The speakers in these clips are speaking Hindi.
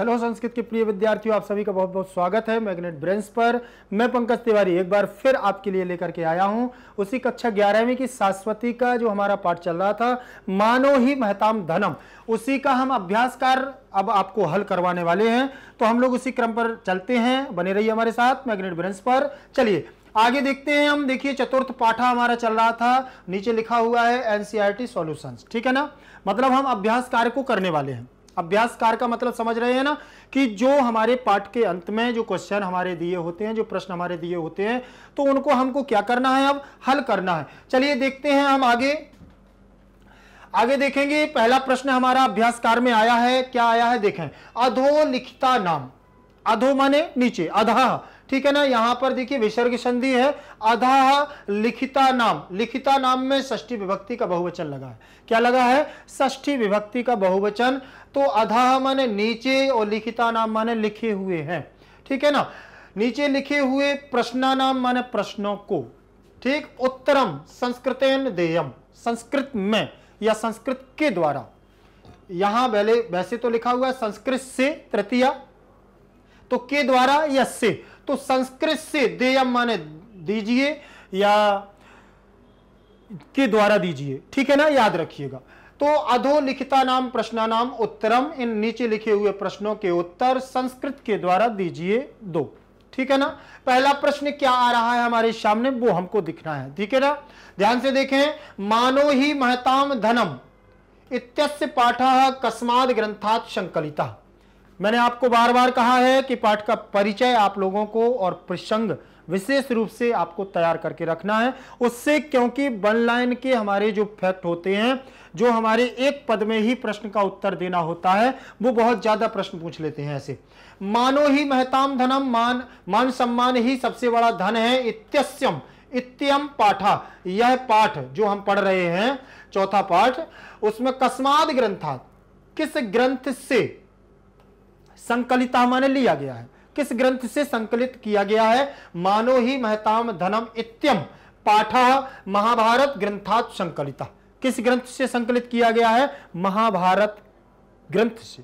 हेलो संस्कृत के प्रिय विद्यार्थियों आप सभी का बहुत बहुत स्वागत है मैग्नेट ब्रेंस पर मैं पंकज तिवारी एक बार फिर आपके लिए लेकर के आया हूं उसी कक्षा ग्यारहवीं की शाश्वती का जो हमारा पाठ चल रहा था मानो ही महताम धनम उसी का हम अभ्यास कर अब आपको हल करवाने वाले हैं तो हम लोग उसी क्रम पर चलते हैं बने रहिए हमारे साथ मैग्नेट ब्रेंस पर चलिए आगे देखते हैं हम देखिए चतुर्थ पाठा हमारा चल रहा था नीचे लिखा हुआ है एनसीआर सॉल्यूशंस ठीक है ना मतलब हम अभ्यास कार्य को करने वाले हैं कार का मतलब समझ रहे हैं ना कि जो हमारे पाठ के अंत में जो क्वेश्चन हमारे दिए होते हैं जो प्रश्न हमारे दिए होते हैं तो उनको हमको क्या करना है अब हल करना है चलिए देखते हैं हम आगे आगे देखेंगे पहला प्रश्न हमारा अभ्यासकार में आया है क्या आया है देखें अधोलिखिता नाम अधो माने नीचे अधा ठीक है ना यहां पर देखिए विसर्ग संधि है अधा लिखिता नाम लिखिता नाम में ष्ठी विभक्ति का बहुवचन लगा है क्या लगा है ष्ठी विभक्ति का बहुवचन तो अधा माने नीचे और लिखिता नाम माने लिखे हुए हैं ठीक है ना नीचे लिखे हुए प्रश्ना नाम माने प्रश्नों को ठीक उत्तरम संस्कृतेन देयम संस्कृत में या संस्कृत के द्वारा यहां पहले वैसे तो लिखा हुआ है संस्कृत से तृतीया तो के द्वारा या से तो संस्कृत से देयम माने दीजिए या के द्वारा दीजिए ठीक है ना याद रखिएगा तो लिखिता नाम प्रश्नानाम उत्तरम इन नीचे लिखे हुए प्रश्नों के उत्तर संस्कृत के द्वारा दीजिए दो ठीक है ना पहला प्रश्न क्या आ रहा है हमारे सामने वो हमको दिखना है ठीक है ना ध्यान से देखें मानो ही महताम धनम इत्यस्य पाठ कस्माद ग्रंथात संकलिता मैंने आपको बार बार कहा है कि पाठ का परिचय आप लोगों को और प्रसंग विशेष रूप से आपको तैयार करके रखना है उससे क्योंकि वन लाइन के हमारे जो फैक्ट होते हैं जो हमारे एक पद में ही प्रश्न का उत्तर देना होता है वो बहुत ज़्यादा प्रश्न पूछ लेते हैं ऐसे मानो ही महताम धनम मान मान सम्मान ही सबसे बड़ा धन है इत्यस्यम इत्यम पाठा यह पाठ जो हम पढ़ रहे हैं चौथा पाठ उसमें कस्माद ग्रंथा किस ग्रंथ से संकलिता माने लिया गया है किस ग्रंथ से संकलित किया गया है मानो ही महताम धनम इत्यम पाठा महाभारत ग्रंथात संकलिता किस ग्रंथ से संकलित किया गया है महाभारत ग्रंथ से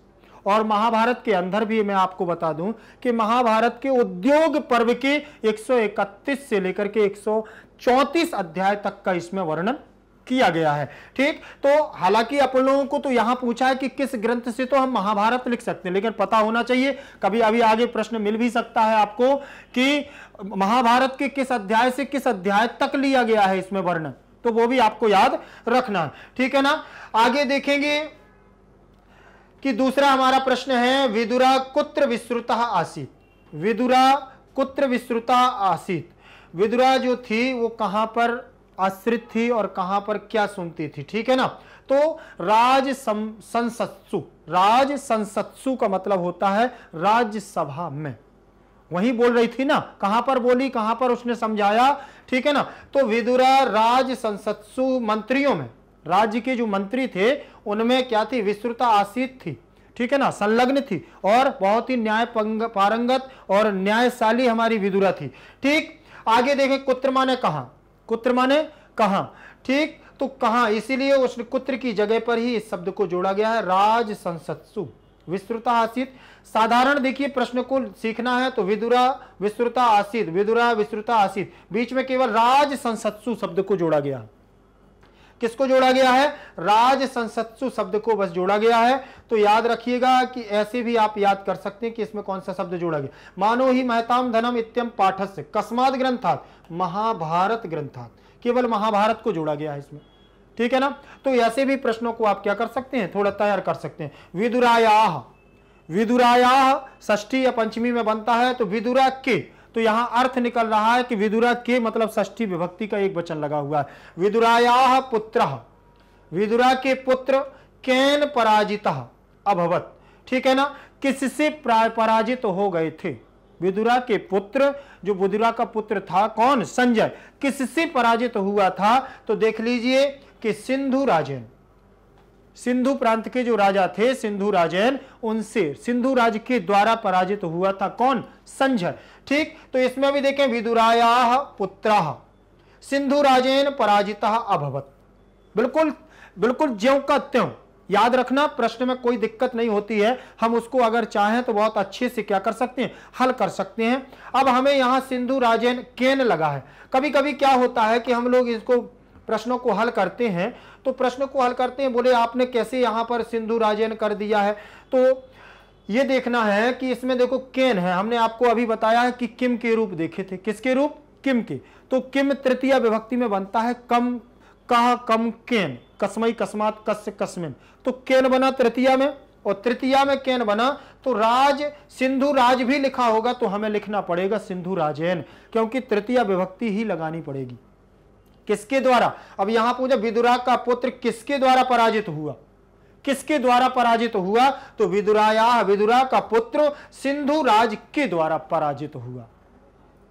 और महाभारत के अंदर भी मैं आपको बता दूं कि महाभारत के उद्योग पर्व के 131 से लेकर के 134 अध्याय तक का इसमें वर्णन किया गया है ठीक तो हालांकि अपन लोगों को तो यहां पूछा है कि किस ग्रंथ से तो हम महाभारत लिख सकते हैं लेकिन पता होना चाहिए कभी अभी आगे प्रश्न मिल भी सकता है आपको कि महाभारत के किस अध्याय से किस अध्याय तक लिया गया है इसमें वर्णन तो वो भी आपको याद रखना ठीक है ना आगे देखेंगे कि दूसरा हमारा प्रश्न है विदुरा कुत्र विश्रुता आसित विदुरा कुत्र विश्रुता आसित विदुरा जो थी वो कहां पर आश्रित थी और कहां पर क्या सुनती थी ठीक है ना तो राज संसत्सु राज संसत्सु का मतलब होता है राज्यसभा में वही बोल रही थी ना कहां पर बोली कहां पर उसने समझाया ठीक है ना तो विदुरा राज संसत्सु मंत्रियों में राज्य के जो मंत्री थे उनमें क्या थी विस्तृता आश्रित थी ठीक है ना संलग्न थी और बहुत ही न्याय पारंगत और न्यायशाली हमारी विदुरा थी ठीक आगे देखें कुत्रमा ने कहा कुत्र माने कहा ठीक तो कहा इसीलिए उस कुत्र की जगह पर ही इस शब्द को जोड़ा गया है राज संसत्सु विस्तृता आसित साधारण देखिए प्रश्न को सीखना है तो विदुरा विस्तृता आसित विदुरा विस्तृता आसित बीच में केवल राज संसत्सु शब्द को जोड़ा गया किसको जोड़ा गया है राज संसत्सु शब्द को बस जोड़ा गया है तो याद रखिएगा कि ऐसे भी आप याद कर सकते हैं कि इसमें कौन सा शब्द जोड़ा गया मानो ही महताम धनम इत्यम पाठस्य कस्मात ग्रंथात महाभारत ग्रंथात केवल महाभारत को जोड़ा गया है इसमें ठीक है ना तो ऐसे भी प्रश्नों को आप क्या कर सकते हैं थोड़ा तैयार कर सकते हैं विदुराया विदुराया ष्ठी या पंचमी में बनता है तो विदुरा के तो यहां अर्थ निकल रहा है कि विदुरा के मतलब ष्ठी विभक्ति का एक वचन लगा हुआ है विदुराया पुत्र विदुरा के पुत्र कैन पराजित अभवत ठीक है ना किससे पराजित हो गए थे विदुरा के पुत्र जो विदुरा का पुत्र था कौन संजय किससे पराजित हुआ था तो देख लीजिए कि सिंधु राजेन सिंधु प्रांत के जो राजा थे सिंधु राजैन उनसे सिंधु राज के द्वारा पराजित हुआ था कौन संजय ठीक तो इसमें भी देखें विदुराया पुत्र सिंधु राजेन पराजित अभवत बिल्कुल बिल्कुल ज्यो का त्यों याद रखना प्रश्न में कोई दिक्कत नहीं होती है हम उसको अगर चाहें तो बहुत अच्छे से क्या कर सकते हैं हल कर सकते हैं अब हमें यहां सिंधु राजेन केन लगा है कभी कभी क्या होता है कि हम लोग इसको प्रश्नों को हल करते हैं तो प्रश्न को हल करते हैं बोले आपने कैसे यहाँ पर सिंधु राजेन कर दिया है तो ये देखना है कि इसमें देखो केन है हमने आपको अभी बताया है कि किम के रूप देखे थे किसके रूप किम के तो किम तृतीय विभक्ति में बनता है कम कह कम केन कसमई कस्मात कस्य कस्मिन तो केन बना तृतीय में और तृतीया में केन बना तो राज सिंधु राज भी लिखा होगा तो हमें लिखना पड़ेगा सिंधु राजेन क्योंकि तृतीय विभक्ति ही लगानी पड़ेगी किसके द्वारा अब यहां पूछा विदुरा का पुत्र किसके द्वारा पराजित हुआ किसके द्वारा पराजित हुआ तो विदुराया विदुरा का पुत्र सिंधु राज के द्वारा पराजित हुआ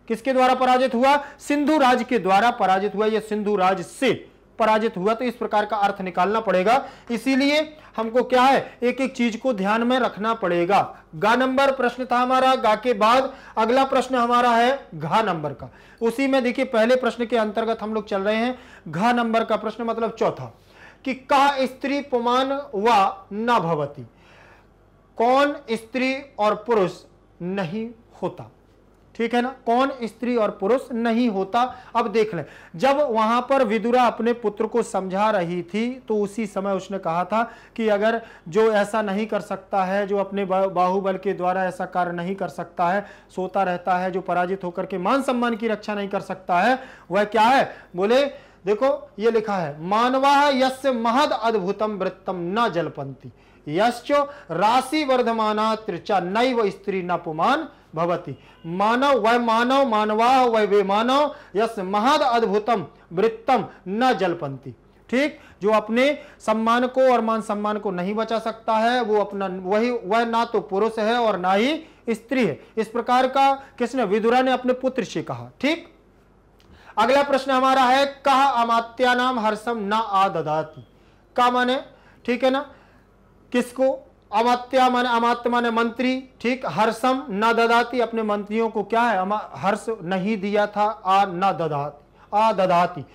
किसके द्वारा पराजित हुआ सिंधु राज के द्वारा पराजित हुआ यह सिंधु राज से पराजित हुआ तो इस प्रकार का अर्थ निकालना पड़ेगा इसीलिए हमको क्या है एक एक चीज को ध्यान में रखना पड़ेगा गा नंबर प्रश्न था हमारा गा के बाद अगला प्रश्न हमारा है घा नंबर का उसी में देखिए पहले प्रश्न के अंतर्गत हम लोग चल रहे हैं घा नंबर का प्रश्न मतलब चौथा कि कहा स्त्री पुमान व नवती कौन स्त्री और पुरुष नहीं होता ठीक है ना कौन स्त्री और पुरुष नहीं होता अब देख ले जब वहां पर विदुरा अपने पुत्र को समझा रही थी तो उसी समय उसने कहा था कि अगर जो ऐसा नहीं कर सकता है जो अपने बाहुबल के द्वारा ऐसा कार्य नहीं कर सकता है सोता रहता है जो पराजित होकर के मान सम्मान की रक्षा नहीं कर सकता है वह क्या है बोले देखो ये लिखा है मानवा यश महद अद्भुतम वृत्तम न जलपंथी यश्च राशि वर्धमान त्रिचा नैव स्त्री न पुमान भवती मानव वह मानव मानवा वह वे मानव यश महद अद्भुतम वृत्तम न जलपंती ठीक जो अपने सम्मान को और मान सम्मान को नहीं बचा सकता है वो अपना वही वह ना तो पुरुष है और ना ही स्त्री है इस प्रकार का किसने विदुरा ने अपने पुत्र से कहा ठीक अगला प्रश्न हमारा है कहा अमात्या नाम हर्षम न आदाती का माने ठीक है ना किसको अमात्या माने अमात्य माने मंत्री ठीक हर्षम न ददाती अपने मंत्रियों को क्या है हर्ष नहीं दिया था आ न ददाती आ ददाती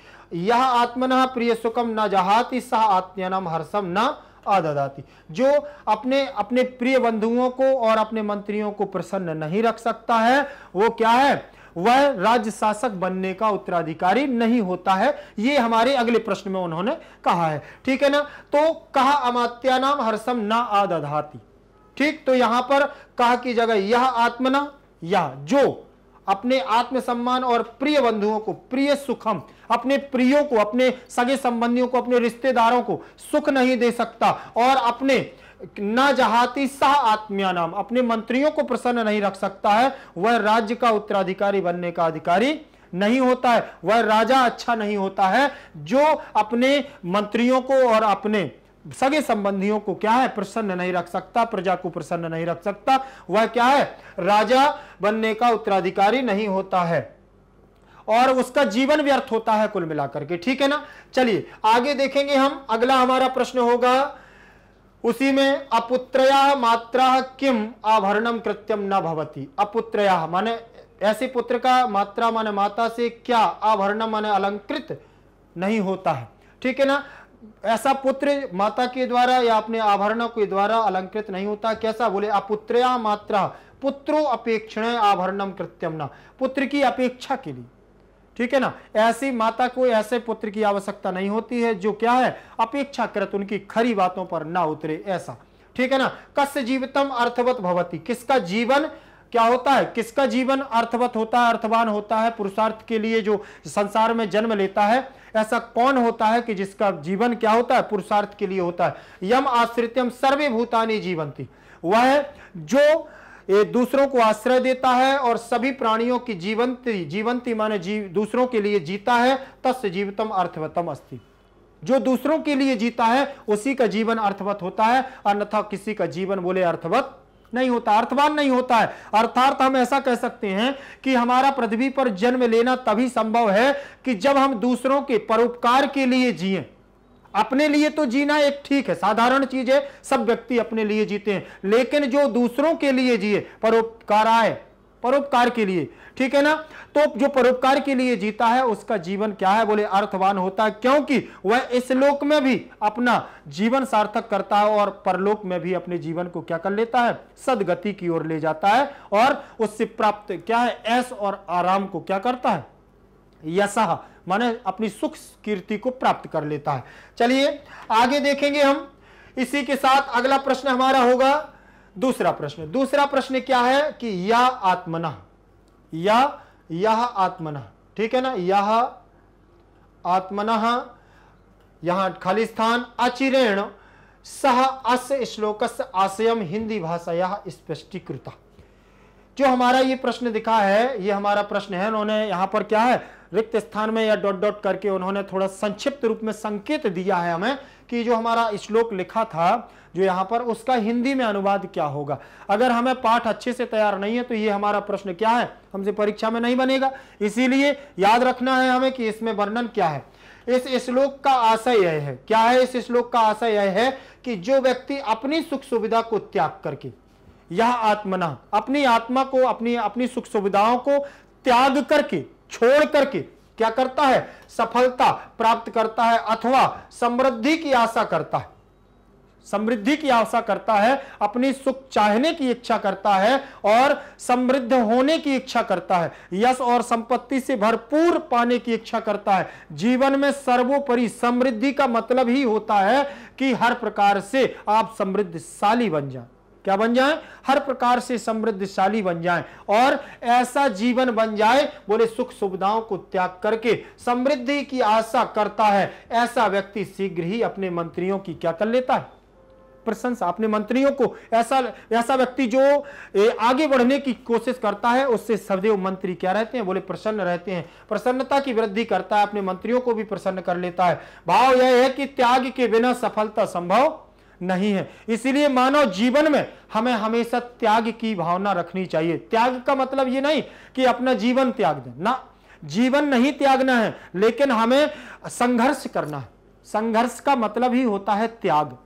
यह आत्मन प्रिय सुखम न जहाती सह आत्मनम हर्षम न आदाती जो अपने अपने प्रिय बंधुओं को और अपने मंत्रियों को प्रसन्न नहीं रख सकता है वो क्या है वह राज्य शासक बनने का उत्तराधिकारी नहीं होता है ये हमारे अगले प्रश्न में उन्होंने कहा है ठीक है ना तो कहा अमात्या नाम हर्षम ना आदधाती ठीक तो यहां पर कहा की जगह यह आत्मना या जो अपने आत्मसम्मान और प्रिय बंधुओं को प्रिय सुखम अपने प्रियो को अपने सगे संबंधियों को अपने रिश्तेदारों को सुख नहीं दे सकता और अपने न जहाती सह आत्मिया नाम अपने मंत्रियों को प्रसन्न नहीं रख सकता है वह राज्य का उत्तराधिकारी बनने का अधिकारी नहीं होता है वह राजा अच्छा नहीं होता है जो अपने मंत्रियों को और अपने सगे संबंधियों को क्या है प्रसन्न नहीं रख सकता प्रजा को प्रसन्न नहीं रख सकता वह क्या है राजा बनने का उत्तराधिकारी नहीं होता है और उसका जीवन व्यर्थ होता है कुल मिलाकर के ठीक है ना चलिए आगे देखेंगे हम अगला हमारा प्रश्न होगा उसी में अपुत्रया मात्रा किम आभरणम कृत्यम न भवती अपुत्रया माने ऐसे पुत्र का मात्रा माने माता से क्या आभरणम माने अलंकृत नहीं होता है ठीक है ना ऐसा पुत्र माता के द्वारा या अपने आभरणों के द्वारा अलंकृत नहीं होता कैसा बोले अपुत्रया मात्रा पुत्रो अपेक्षण आभरणम कृत्यम न पुत्र की अपेक्षा के लिए ठीक है ना ऐसी माता को ऐसे पुत्र की आवश्यकता नहीं होती है जो क्या है अपेक्षाकृत उनकी खरी बातों पर ना उतरे ऐसा ठीक है ना कस्य जीवितम अर्थवत भवती किसका जीवन क्या होता है किसका जीवन अर्थवत होता है अर्थवान होता है पुरुषार्थ के लिए जो संसार में जन्म लेता है ऐसा कौन होता है कि जिसका जीवन क्या होता है पुरुषार्थ के लिए होता है यम आश्रितम सर्वे भूतानी जीवंती वह जो ये दूसरों को आश्रय देता है और सभी प्राणियों की जीवंती जीवंती माने जीव दूसरों के लिए जीता है तस् जीवतम अर्थवतम अस्थि जो दूसरों के लिए जीता है उसी का जीवन अर्थवत होता है अन्यथा किसी का जीवन बोले अर्थवत नहीं होता अर्थवान नहीं होता है अर्थार्थ हम ऐसा कह सकते हैं कि हमारा पृथ्वी पर जन्म लेना तभी संभव है कि जब हम दूसरों के परोपकार के लिए जिए अपने लिए तो जीना एक ठीक है साधारण चीज है सब व्यक्ति अपने लिए जीते हैं लेकिन जो दूसरों के लिए जिए परोपकार आए परोपकार के लिए ठीक है ना तो जो परोपकार के लिए जीता है उसका जीवन क्या है बोले अर्थवान होता है क्योंकि वह इस लोक में भी अपना जीवन सार्थक करता है और परलोक में भी अपने जीवन को क्या कर लेता है सदगति की ओर ले जाता है और उससे प्राप्त क्या है ऐश और आराम को क्या करता है यशह माने अपनी सुख कीर्ति को प्राप्त कर लेता है चलिए आगे देखेंगे हम इसी के साथ अगला प्रश्न हमारा होगा दूसरा प्रश्न दूसरा प्रश्न क्या है कि यह आत्मना या यह आत्मना ठीक है ना यह आत्मना यहां खाली स्थान अचिरेण सह अस श्लोक आशयम हिंदी भाषा यह स्पष्टीकृता जो हमारा ये प्रश्न दिखा है ये हमारा प्रश्न है उन्होंने यहां पर क्या है रिक्त स्थान में या डॉट डॉट करके उन्होंने थोड़ा संक्षिप्त रूप में संकेत दिया है हमें कि जो हमारा श्लोक लिखा था जो यहाँ पर उसका हिंदी में अनुवाद क्या होगा अगर हमें पाठ अच्छे से तैयार नहीं है तो ये हमारा प्रश्न क्या है हमसे परीक्षा में नहीं बनेगा इसीलिए याद रखना है हमें कि इसमें वर्णन क्या है इस श्लोक का आशय यह है क्या है इस श्लोक का आशय यह है कि जो व्यक्ति अपनी सुख सुविधा को त्याग करके यह आत्मना अपनी आत्मा को अपनी अपनी सुख सुविधाओं को त्याग करके छोड़ करके क्या करता है सफलता प्राप्त करता है अथवा समृद्धि की आशा करता है समृद्धि की आशा करता है अपनी सुख चाहने की इच्छा करता है और समृद्ध होने की इच्छा करता है यश और संपत्ति से भरपूर पाने की इच्छा करता है जीवन में सर्वोपरि समृद्धि का मतलब ही होता है कि हर प्रकार से आप समृद्धशाली बन जाए क्या बन जाए हर प्रकार से समृद्धशाली बन जाए और ऐसा जीवन बन जाए बोले सुख सुविधाओं को त्याग करके समृद्धि की आशा करता है ऐसा व्यक्ति शीघ्र ही अपने मंत्रियों की क्या कर लेता है प्रशंसा अपने मंत्रियों को ऐसा ऐसा व्यक्ति जो आगे बढ़ने की कोशिश करता है उससे सदैव मंत्री क्या रहते हैं बोले प्रसन्न रहते हैं प्रसन्नता की वृद्धि करता है अपने मंत्रियों को भी प्रसन्न कर लेता है भाव यह है कि त्याग के बिना सफलता संभव नहीं है इसीलिए मानव जीवन में हमें हमेशा त्याग की भावना रखनी चाहिए त्याग का मतलब ये नहीं कि अपना जीवन त्याग दें ना जीवन नहीं त्यागना है लेकिन हमें संघर्ष करना है संघर्ष का मतलब ही होता है त्याग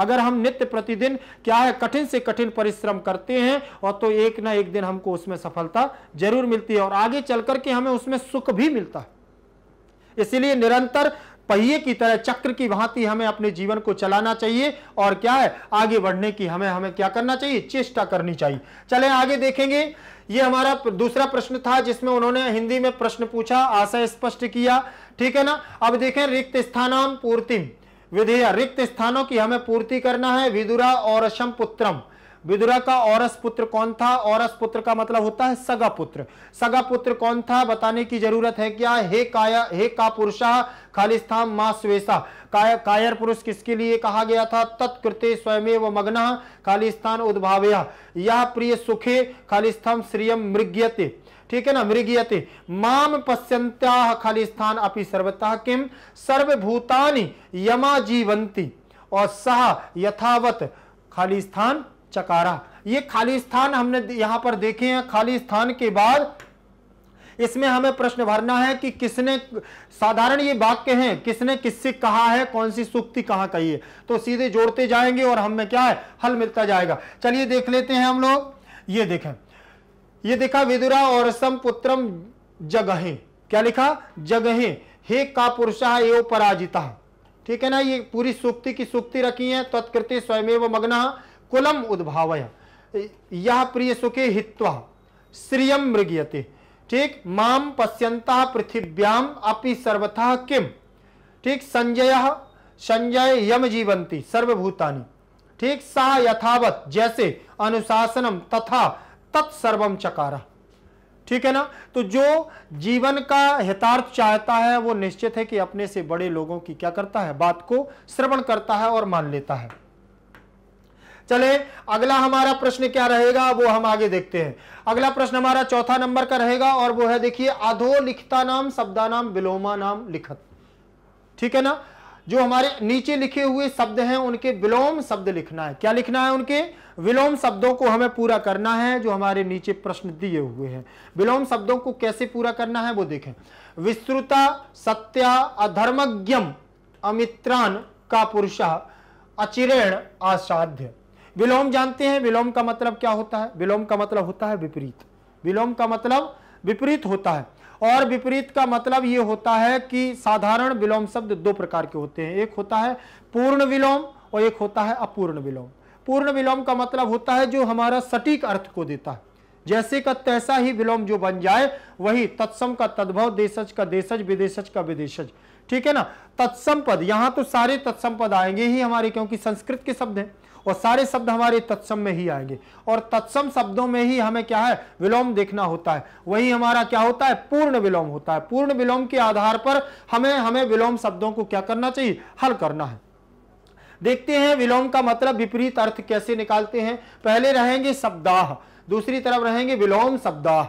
अगर हम नित्य प्रतिदिन क्या है कठिन से कठिन परिश्रम करते हैं और तो एक ना एक दिन हमको उसमें सफलता जरूर मिलती है और आगे चल करके हमें उसमें सुख भी मिलता है इसीलिए निरंतर पहिए की तरह चक्र की भांति हमें अपने जीवन को चलाना चाहिए और क्या है आगे बढ़ने की हमें हमें क्या करना चाहिए चेष्टा करनी चाहिए चले आगे देखेंगे ये हमारा दूसरा प्रश्न था जिसमें उन्होंने हिंदी में प्रश्न पूछा आशय स्पष्ट किया ठीक है ना अब देखें रिक्त स्थानाम पूर्ति विधेय रिक्त स्थानों की हमें पूर्ति करना है विदुरा और पुत्रम विदुरा का औरस पुत्र कौन था औरस पुत्र का मतलब होता है सगा पुत्र सगा पुत्र कौन था बताने की जरूरत है क्या हे काया हे का पुरुषा खालिस्थान मा स्वेशा काय, कायर पुरुष किसके लिए कहा गया था तत्कृत्य स्वयं व मग्न खालिस्थान उद्भावया यह प्रिय सुखे खालिस्थान श्रियम मृग्यते ठीक है ना मृगियते माम पश्यंत्या खालिस्थान अपि सर्वतः किम सर्वभूतानि यमा जीवंती और सह यथावत खालिस्थान चकारा ये खाली स्थान हमने यहां पर देखे हैं खाली स्थान के बाद इसमें हमें प्रश्न भरना है कि किसने साधारण ये वाक्य हैं किसने किससे कहा है कौन सी सूक्ति कहां कही है तो सीधे जोड़ते जाएंगे और हमें क्या है हल मिलता जाएगा चलिए देख लेते हैं हम लोग ये देखें ये देखा विदुरा और समपुत्रम जगहे क्या लिखा जगहे हे का पुरुषा एव पराजिता ठीक है ना ये पूरी सूक्ति की सूक्ति रखी है तत्कृति स्वयमेव मग्न कुलम उद्भावय यह प्रिय सुखे हित्वा श्रियम मृगियते ठीक माम पश्यंता पृथिव्याम अपि सर्वथा किम ठीक संजय संजय यम जीवंती सर्वभूतानि ठीक सा यथावत जैसे अनुशासनम तथा तत्सर्व चकार ठीक है ना तो जो जीवन का हितार्थ चाहता है वो निश्चित है कि अपने से बड़े लोगों की क्या करता है बात को श्रवण करता है और मान लेता है चले अगला हमारा प्रश्न क्या रहेगा वो हम आगे देखते हैं अगला प्रश्न हमारा चौथा नंबर का रहेगा और वो है देखिए अधो लिखता नाम शब्दा नाम विलोमा नाम लिखत ठीक है ना जो हमारे नीचे लिखे हुए शब्द हैं उनके विलोम शब्द लिखना है क्या लिखना है उनके विलोम शब्दों को हमें पूरा करना है जो हमारे नीचे प्रश्न दिए हुए हैं विलोम शब्दों को कैसे पूरा करना है वो देखें विस्तृता सत्या अधर्मज्ञम अमित्रान का पुरुष अचिरेण असाध्य विलोम जानते हैं विलोम का मतलब क्या होता है विलोम का मतलब होता है विपरीत विलोम का मतलब विपरीत होता है और विपरीत का मतलब ये होता है कि साधारण विलोम शब्द दो प्रकार के होते हैं एक होता है पूर्ण विलोम और एक होता है अपूर्ण विलोम पूर्ण विलोम का मतलब होता है जो हमारा सटीक अर्थ को देता है जैसे का तैसा ही विलोम जो बन जाए वही तत्सम का तद्भव देशज का देशज विदेशज का विदेशज ठीक है ना तत्सम पद यहां तो सारे तत्सम पद आएंगे ही हमारे क्योंकि संस्कृत के शब्द हैं और सारे शब्द हमारे तत्सम में ही आएंगे और तत्सम शब्दों में ही हमें क्या है विलोम देखना होता है वही हमारा क्या होता है पूर्ण विलोम होता है पूर्ण विलोम के आधार पर हमें हमें विलोम शब्दों को क्या करना चाहिए हल करना है देखते हैं विलोम का मतलब विपरीत अर्थ कैसे निकालते हैं पहले रहेंगे शब्दाह दूसरी तरफ रहेंगे विलोम शब्दाह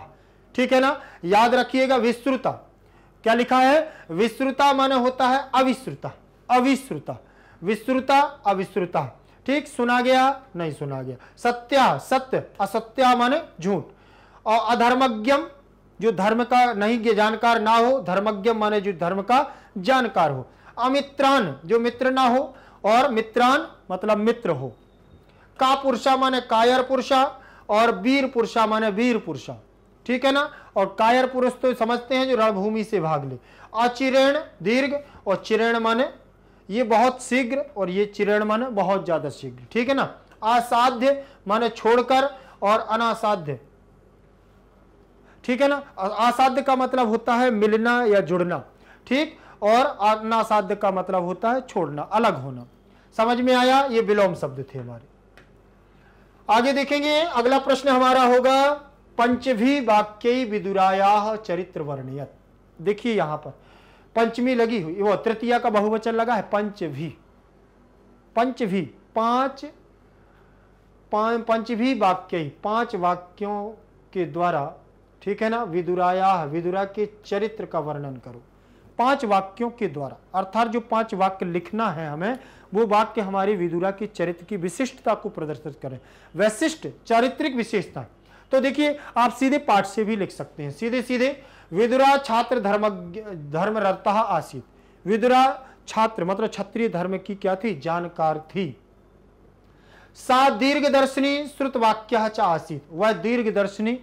ठीक है ना याद रखिएगा विस्तृता क्या लिखा है विस्तृता माने होता है अविस्तृता अविस्तृता विस्तृता अविस्तृता ठीक सुना गया नहीं सुना गया सत्या सत्य असत्या माने झूठ और अधर्मज्ञम जो धर्म का नहीं जानकार ना हो धर्मज्ञम माने जो धर्म का जानकार हो अमित्रान जो मित्र ना हो और मित्रान मतलब मित्र हो का पुरुषा माने कायर पुरुषा और वीर पुरुषा माने वीर पुरुषा ठीक है ना और कायर पुरुष तो समझते हैं जो रणभूमि से भाग ले अचिरेण दीर्घ और चिरेण माने ये बहुत शीघ्र और ये चिरण माने बहुत ज्यादा शीघ्र ठीक है ना असाध्य माने छोड़कर और अनासाध्य ठीक है ना असाध्य का मतलब होता है मिलना या जुड़ना ठीक और अनासाध्य का मतलब होता है छोड़ना अलग होना समझ में आया ये विलोम शब्द थे हमारे आगे देखेंगे अगला प्रश्न हमारा होगा पंचभी वाक्य विदुराया चरित्र वर्णियत देखिए यहां पर पंचमी लगी हुई वो तृतीया का बहुवचन लगा है पंच भी पंच भी पांच पंच भी वाक्य ही पांच वाक्यों के द्वारा ठीक है ना विदुराया विदुरा के चरित्र का वर्णन करो पांच वाक्यों के द्वारा अर्थात जो पांच वाक्य लिखना है हमें वो वाक्य हमारी विदुरा के चरित्र की विशिष्टता को प्रदर्शित करें वैशिष्ट चारित्रिक विशेषता तो देखिए आप सीधे पाठ से भी लिख सकते हैं सीधे सीधे विदुरा छात्र धर्म धर्मरता आसित विदुरा छात्र मतलब क्षत्रिय धर्म की क्या थी जानकार थी सा दीर्घ दर्शनी श्रुत वाक्य आसित वह दीर्घ दर्शनी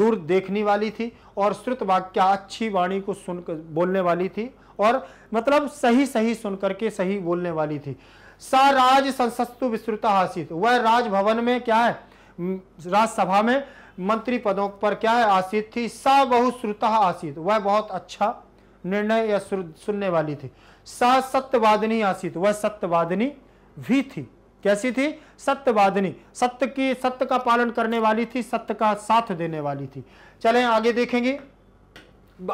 दूर देखने वाली थी और श्रुत वाक्य अच्छी वाणी को सुनकर बोलने वाली थी और मतलब सही सही सुनकर के सही बोलने वाली थी सा राज संसस्तु विश्रुता आसित वह राजभवन में क्या है राज्यसभा में मंत्री पदों पर क्या है आसीत थी सा बहुश्रुता आसीत वह बहुत अच्छा निर्णय या सुनने वाली थी सा सत्यवादिनी आसीत वह सत्यवादिनी भी थी कैसी थी सत्यवादिनी सत्य की सत्य का पालन करने वाली थी सत्य का साथ देने वाली थी चले आगे देखेंगे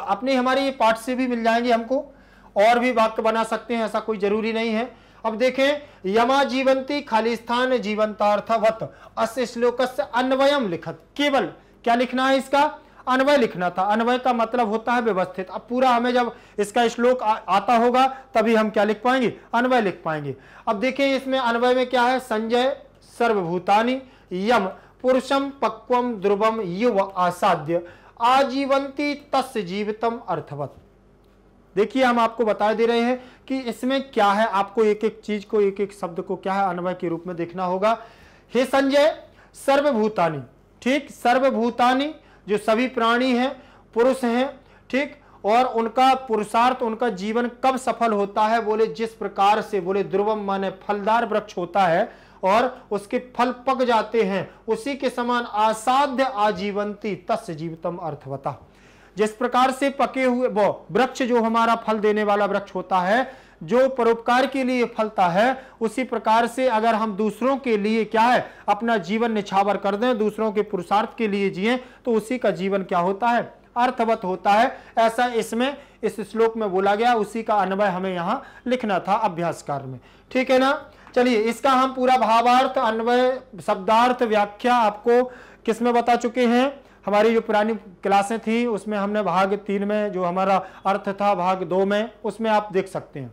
अपने हमारे ये पाठ से भी मिल जाएंगे हमको और भी वाक्य बना सकते हैं ऐसा कोई जरूरी नहीं है अब देखें यमा जीवंती खालिस्थान जीवंतार्थवत अस श्लोक से अन्वयम लिखत केवल क्या लिखना है इसका अन्वय लिखना था अन्वय का मतलब होता है व्यवस्थित अब पूरा हमें जब इसका श्लोक आता होगा तभी हम क्या लिख पाएंगे अन्वय लिख पाएंगे अब देखें इसमें अन्वय में क्या है संजय सर्वभूतानी यम पुरुषम पक्वम ध्रुवम युव आसाध्य आजीवंती तस् जीवितम अर्थवत देखिए हम आपको बता दे रहे हैं कि इसमें क्या है आपको एक एक चीज को एक एक शब्द को क्या है अनवय के रूप में देखना होगा हे संजय सर्वभूतानी ठीक सर्वभूतानी जो सभी प्राणी हैं पुरुष हैं ठीक और उनका पुरुषार्थ उनका जीवन कब सफल होता है बोले जिस प्रकार से बोले ध्रुवम माने फलदार वृक्ष होता है और उसके फल पक जाते हैं उसी के समान असाध्य आजीवंती तस् जीवतम अर्थवता जिस प्रकार से पके हुए वो वृक्ष जो हमारा फल देने वाला वृक्ष होता है जो परोपकार के लिए फलता है उसी प्रकार से अगर हम दूसरों के लिए क्या है अपना जीवन निछावर कर दें दूसरों के पुरुषार्थ के लिए जिए तो उसी का जीवन क्या होता है अर्थवत होता है ऐसा इसमें इस श्लोक में बोला गया उसी का अन्वय हमें यहाँ लिखना था अभ्यास कार्य में ठीक है ना चलिए इसका हम पूरा भावार्थ अन्वय शब्दार्थ व्याख्या आपको किसमें बता चुके हैं हमारी जो पुरानी क्लासें थी उसमें हमने भाग तीन में जो हमारा अर्थ था भाग दो में उसमें आप देख सकते हैं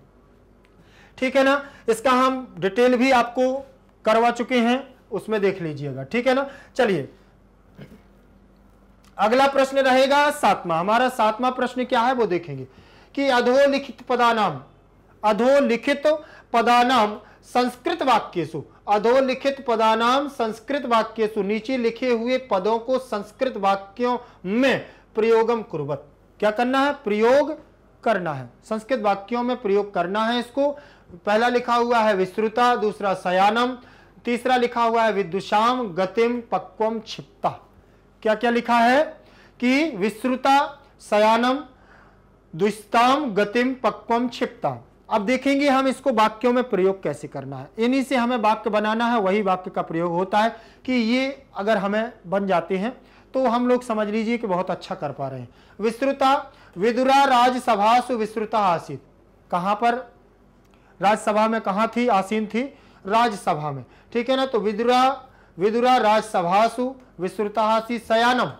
ठीक है ना इसका हम डिटेल भी आपको करवा चुके हैं उसमें देख लीजिएगा ठीक है ना चलिए अगला प्रश्न रहेगा सातवा हमारा सातवा प्रश्न क्या है वो देखेंगे कि अधोलिखित पदानाम अधोलिखित पदानाम संस्कृत वाक्यसु अधोलिखित पदानाम संस्कृत वाक्यसु नीचे लिखे हुए पदों को संस्कृत वाक्यों में प्रयोगम कुर्बत क्या करना है प्रयोग करना है संस्कृत वाक्यों में प्रयोग करना है इसको पहला लिखा हुआ है विश्रुता दूसरा सयानम तीसरा लिखा हुआ है विदुषाम गतिम पक्वम क्षिप्ता क्या क्या लिखा है कि विस्तृता सयानम दुष्ताम गतिम पक्वम क्षिप्ता अब देखेंगे हम इसको वाक्यों में प्रयोग कैसे करना है इन्हीं से हमें वाक्य बनाना है वही वाक्य का प्रयोग होता है कि ये अगर हमें बन जाते हैं तो हम लोग समझ लीजिए कि बहुत अच्छा कर पा रहे हैं विस्तृता विदुरा राज्यसभा सुविस्तृता आसीत कहाँ पर राज्यसभा में कहाँ थी आसीन थी राज्यसभा में ठीक है ना तो विदुरा विदुरा राज्यसभा सुविस्तृता आसीत सयानम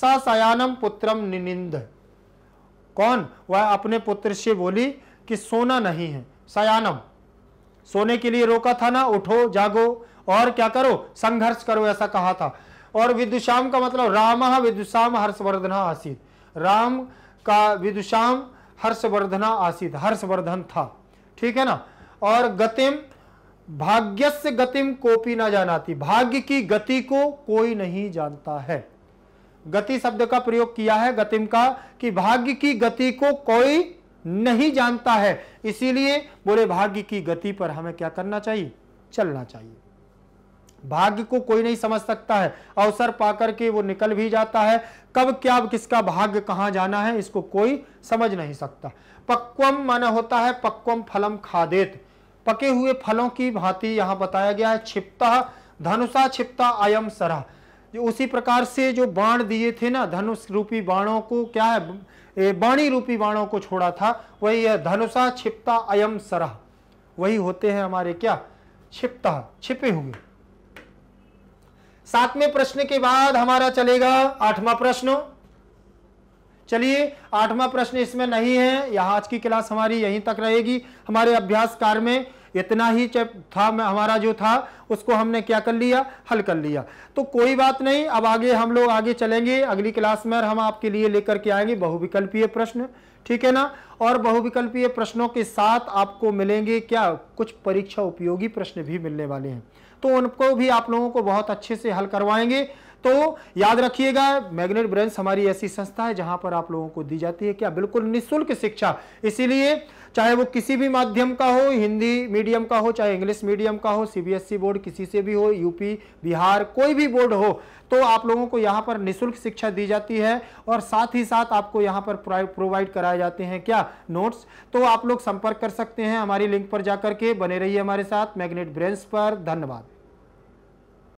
सा सयानम पुत्रम निनिंद कौन वह अपने पुत्र से बोली कि सोना नहीं है सयानम सोने के लिए रोका था ना उठो जागो और क्या करो संघर्ष करो ऐसा कहा था और विदुषाम का मतलब राम विदुषाम हर्षवर्धना आसीत राम का विदुषाम हर्षवर्धना आसीत हर्षवर्धन था ठीक है ना और गतिम भाग्य से गतिम कोपी ना जानाती भाग्य की गति को कोई नहीं जानता है गति शब्द का प्रयोग किया है गतिम का कि भाग्य की गति को कोई नहीं जानता है इसीलिए बोले भाग्य की गति पर हमें क्या करना चाहिए चलना चाहिए भाग्य को कोई नहीं समझ सकता है अवसर पाकर के वो निकल भी जाता है कब क्या किसका भाग्य कहां जाना है इसको कोई समझ नहीं सकता पक्वम मन होता है पक्वम फलम खादेत पके हुए फलों की भांति यहां बताया गया है छिपता धनुषा छिपता अयम सरा उसी प्रकार से जो बाण दिए थे ना धनुष रूपी बाणों को क्या है बाणी रूपी बाणों को छोड़ा था वही है धनुषा छिपता अयम सरह वही होते हैं हमारे क्या छिपता छिपे हुए सातवें प्रश्न के बाद हमारा चलेगा आठवां प्रश्न चलिए आठवां प्रश्न इसमें नहीं है यह आज की क्लास हमारी यहीं तक रहेगी हमारे अभ्यास कार्य में इतना ही था हमारा जो था उसको हमने क्या कर लिया हल कर लिया तो कोई बात नहीं अब आगे हम लोग आगे चलेंगे अगली क्लास में हम आपके लिए लेकर के आएंगे बहुविकल्पीय प्रश्न ठीक है ना और बहुविकल्पीय प्रश्नों के साथ आपको मिलेंगे क्या कुछ परीक्षा उपयोगी प्रश्न भी मिलने वाले हैं तो उनको भी आप लोगों को बहुत अच्छे से हल करवाएंगे तो याद रखिएगा मैग्नेट ब्रेंस हमारी ऐसी संस्था है जहां पर आप लोगों को दी जाती है क्या बिल्कुल निःशुल्क शिक्षा इसीलिए चाहे वो किसी भी माध्यम का हो हिंदी मीडियम का हो चाहे इंग्लिश मीडियम का हो सीबीएसई बोर्ड किसी से भी हो यूपी बिहार कोई भी बोर्ड हो तो आप लोगों को यहाँ पर निःशुल्क शिक्षा दी जाती है और साथ ही साथ आपको यहाँ पर प्रोवाइड कराए जाते हैं क्या नोट्स तो आप लोग संपर्क कर सकते हैं हमारी लिंक पर जाकर के बने रहिए हमारे साथ मैग्नेट ब्रेंस पर धन्यवाद